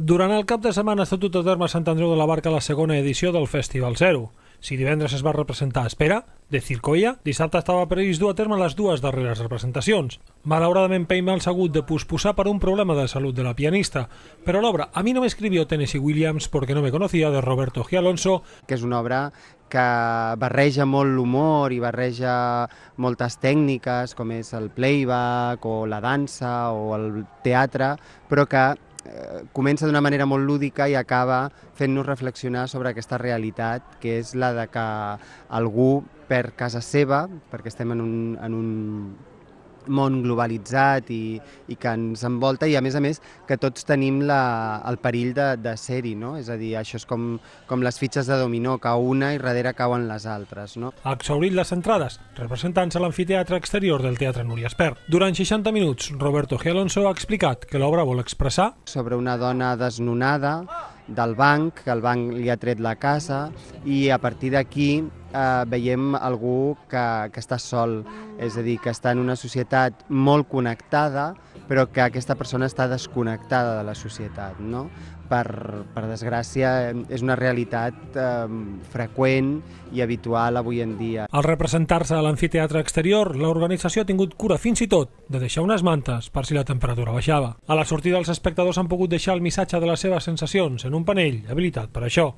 Durant el cap de setmana s'ha tot a terme a Sant Andreu de la Barca la segona edició del Festival Zero. Si divendres es va representar Espera, de Circoia, dissabte estava previst dur a terme les dues darreres representacions. Malauradament, Payman s'ha hagut de posposar per un problema de salut de la pianista, però l'obra A mi no m'escrivió Tennessee Williams perquè no me conocía, de Roberto G. Alonso... Que és una obra que barreja molt l'humor i barreja moltes tècniques, com és el playback o la dansa o el teatre, però que Eh, comença d'una manera molt lúdica i acaba fent-nos reflexionar sobre aquesta realitat, que és la de que algú per casa seva, perquè estem en un, en un món globalitzat i, i que ens envolta i a més a més que tots tenim la, el perill de, de ser-hi, no? És a dir, això és com, com les fitxes de dominó, que una i darrere cauen les altres, no? Exaurit les entrades, representant-se a l'amfiteatre exterior del Teatre Núria Espert. Durant 60 minuts, Roberto G. Alonso ha explicat que l'obra vol expressar... Sobre una dona desnonada del banc, que el banc li ha tret la casa, i a partir d'aquí eh, veiem algú que, que està sol, és a dir, que està en una societat molt connectada, però que aquesta persona està desconnectada de la societat. No? Per, per desgràcia, és una realitat eh, freqüent i habitual avui en dia. Al representar-se a l'amfiteatre exterior, l'organització ha tingut cura fins i tot de deixar unes mantes per si la temperatura baixava. A la sortida, els espectadors han pogut deixar el missatge de les seves sensacions en un panell habilitat per això.